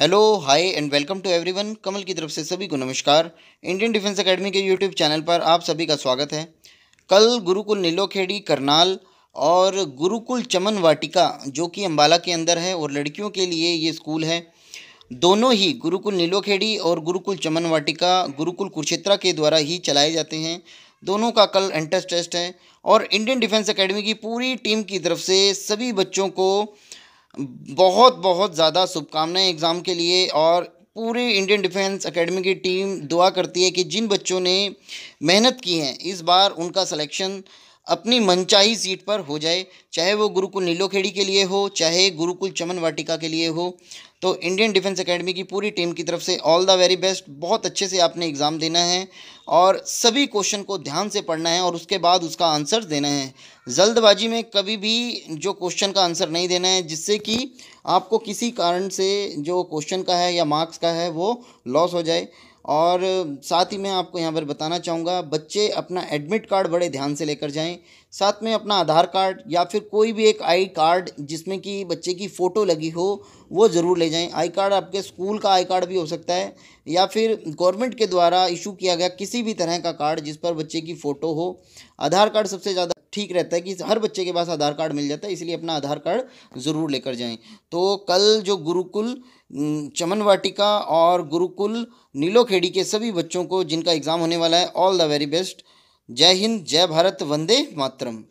hello hi and welcome to everyone Kamal की तरफ से सभी को नमस्कार इंडियन डिफेंस एकेडमी के यूट्यूब चैनल पर आप सभी का स्वागत है कल गुरुकुल नीलोखेड़ी करनाल और गुरुकुल चमन वाटिका जो कि अम्बाला के अंदर है और लड़कियों के लिए ये स्कूल है दोनों ही गुरुकुल नीलोखेड़ी और गुरुकुल चमन वाटिका गुरुकुल कुरुक्षेत्रा के द्वारा ही चलाए जाते हैं दोनों का कल एंट्रेंस टेस्ट है और इंडियन डिफेंस एकेडमी की पूरी टीम की तरफ से सभी बच्चों को बहुत बहुत ज़्यादा शुभकामनाएं एग्ज़ाम के लिए और पूरी इंडियन डिफेंस एकेडमी की टीम दुआ करती है कि जिन बच्चों ने मेहनत की है इस बार उनका सिलेक्शन अपनी मनचाही सीट पर हो जाए चाहे वो गुरुकुल नीलोखेड़ी के लिए हो चाहे गुरुकुल चमन वाटिका के लिए हो तो इंडियन डिफेंस एकेडमी की पूरी टीम की तरफ से ऑल द वेरी बेस्ट बहुत अच्छे से आपने एग्ज़ाम देना है और सभी क्वेश्चन को ध्यान से पढ़ना है और उसके बाद उसका आंसर देना है जल्दबाजी में कभी भी जो क्वेश्चन का आंसर नहीं देना है जिससे कि आपको किसी कारण से जो क्वेश्चन का है या मार्क्स का है वो लॉस हो जाए और साथ ही मैं आपको यहाँ पर बताना चाहूँगा बच्चे अपना एडमिट कार्ड बड़े ध्यान से लेकर जाएं साथ में अपना आधार कार्ड या फिर कोई भी एक आई कार्ड जिसमें कि बच्चे की फ़ोटो लगी हो वो ज़रूर ले जाएं आई कार्ड आपके स्कूल का आई कार्ड भी हो सकता है या फिर गवर्नमेंट के द्वारा इशू किया गया किसी भी तरह का कार्ड जिस पर बच्चे की फ़ोटो हो आधार कार्ड सबसे ज़्यादा ठीक रहता है कि हर बच्चे के पास आधार कार्ड मिल जाता है इसलिए अपना आधार कार्ड ज़रूर लेकर जाएं तो कल जो गुरुकुल चमन वाटिका और गुरुकुल नीलोखेड़ी के सभी बच्चों को जिनका एग्ज़ाम होने वाला है ऑल द वेरी बेस्ट जय हिंद जय भारत वंदे मातरम